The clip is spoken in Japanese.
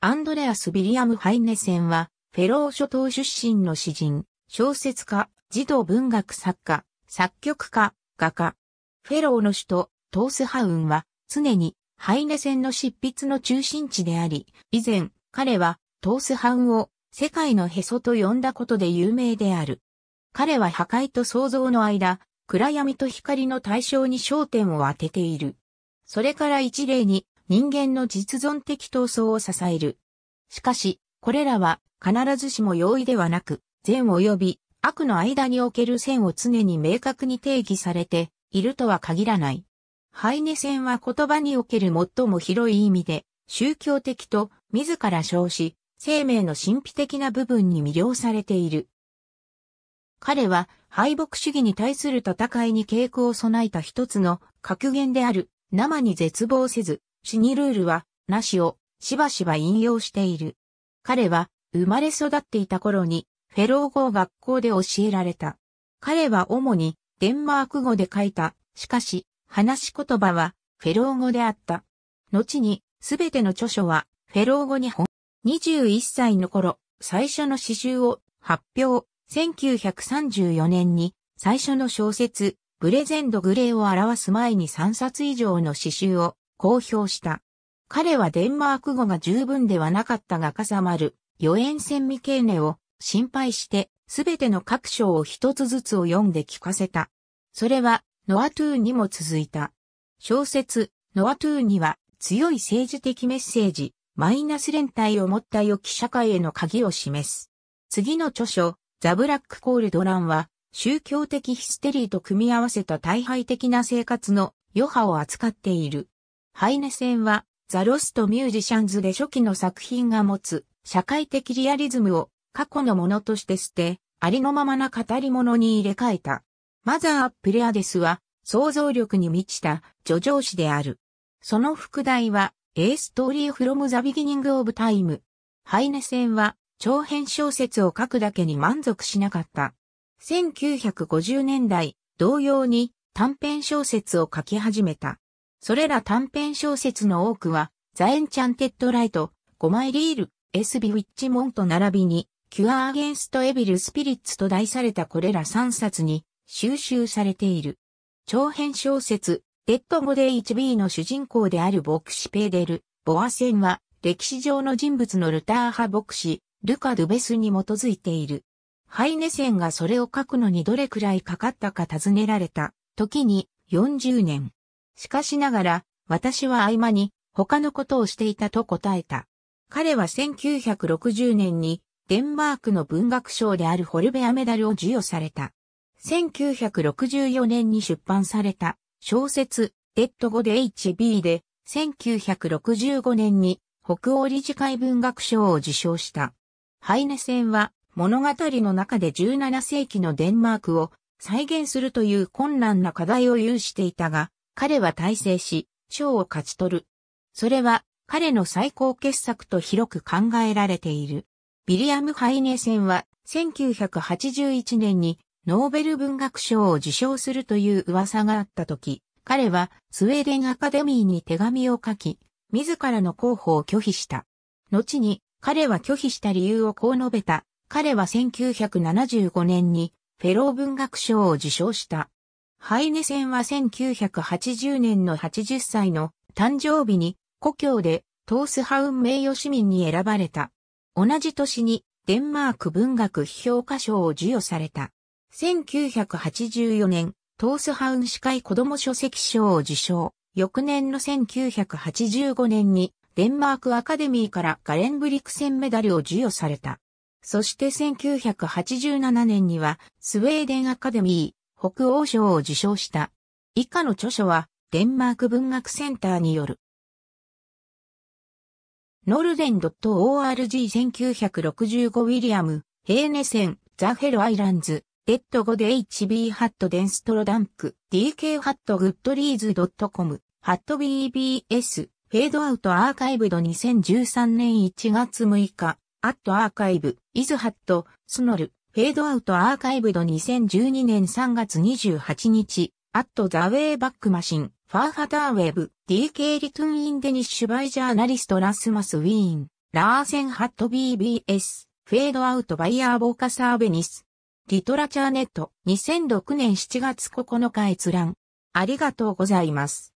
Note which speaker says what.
Speaker 1: アンドレアス・ビリアム・ハイネセンは、フェロー諸島出身の詩人、小説家、児童文学作家、作曲家、画家。フェローの首都、トースハウンは、常にハイネセンの執筆の中心地であり、以前、彼はトースハウンを世界のへそと呼んだことで有名である。彼は破壊と創造の間、暗闇と光の対象に焦点を当てている。それから一例に人間の実存的闘争を支える。しかし、これらは必ずしも容易ではなく、善及び悪の間における線を常に明確に定義されているとは限らない。ハイネ線は言葉における最も広い意味で、宗教的と自ら称し、生命の神秘的な部分に魅了されている。彼は敗北主義に対する戦いに傾向を備えた一つの格言である、生に絶望せず、死にルールは、なしを、しばしば引用している。彼は、生まれ育っていた頃に、フェロー語学校で教えられた。彼は主に、デンマーク語で書いた。しかし、話し言葉は、フェロー語であった。後に、すべての著書は、フェロー語に本。21歳の頃、最初の詩集を発表。1934年に、最初の小説、ブレゼンド・グレーを表す前に3冊以上の詩集を公表した。彼はデンマーク語が十分ではなかったがかさまる、予演戦未経ネを心配して、すべての各章を一つずつを読んで聞かせた。それは、ノアトゥーにも続いた。小説、ノアトゥーには、強い政治的メッセージ、マイナス連帯を持った良き社会への鍵を示す。次の著書、ザ・ブラック・コール・ドランは、宗教的ヒステリーと組み合わせた大敗的な生活の余波を扱っている。ハイネセンは、ザ・ロスト・ミュージシャンズで初期の作品が持つ、社会的リアリズムを過去のものとして捨て、ありのままな語り物に入れ替えた。マザー・プレアデスは、想像力に満ちた叙情詩である。その副題は、A Story from the Beginning of Time。ハイネセンは、長編小説を書くだけに満足しなかった。1950年代、同様に短編小説を書き始めた。それら短編小説の多くは、ザ・エンチャンテッド・ライト、ゴマイリール、エスビ・ウィッチ・モンと並びに、キュア・アゲンスト・エビル・スピリッツと題されたこれら3冊に収集されている。長編小説、デッド・ゴデイ 1B の主人公である牧師ペーデル、ボアセンは、歴史上の人物のルター派牧師、ルカ・ドゥベスに基づいている。ハイネセンがそれを書くのにどれくらいかかったか尋ねられた時に40年しかしながら、私は合間に他のことをしていたと答えた。彼は1960年にデンマークの文学賞であるホルベアメダルを授与された。1964年に出版された小説デッド語で HB で1965年に北欧理事会文学賞を受賞した。ハイネ戦は物語の中で17世紀のデンマークを再現するという困難な課題を有していたが、彼は大成し、賞を勝ち取る。それは彼の最高傑作と広く考えられている。ビリアム・ハイネーセンは1981年にノーベル文学賞を受賞するという噂があった時、彼はスウェーデンアカデミーに手紙を書き、自らの候補を拒否した。後に彼は拒否した理由をこう述べた。彼は1975年にフェロー文学賞を受賞した。ハイネセンは1980年の80歳の誕生日に故郷でトースハウン名誉市民に選ばれた。同じ年にデンマーク文学批評家賞を授与された。1984年、トースハウン司会子供書籍賞を受賞。翌年の1985年にデンマークアカデミーからガレンブリクセンメダルを授与された。そして1987年にはスウェーデンアカデミー。北欧賞を受賞した。以下の著書は、デンマーク文学センターによる。ノルデン .org1965 ウィリアム、ヘーネセン、ザ・ヘル・アイランズ、デッド5で HB ハットデンストロダンク、DK ハットグッドリーズ .com、ハット BBS、フェードアウトアーカイブド2013年1月6日、アットアーカイブ、イズハット、スノル、フェードアウトアーカイブド2012年3月28日、アットザウェイバックマシン、ファーハターウェブ、DK リトゥンインデニッシュバイジャーナリストラスマスウィーン、ラーセンハット BBS、フェードアウトバイヤーボーカサーベニス、リトラチャーネット、2006年7月9日閲覧。ありがとうございます。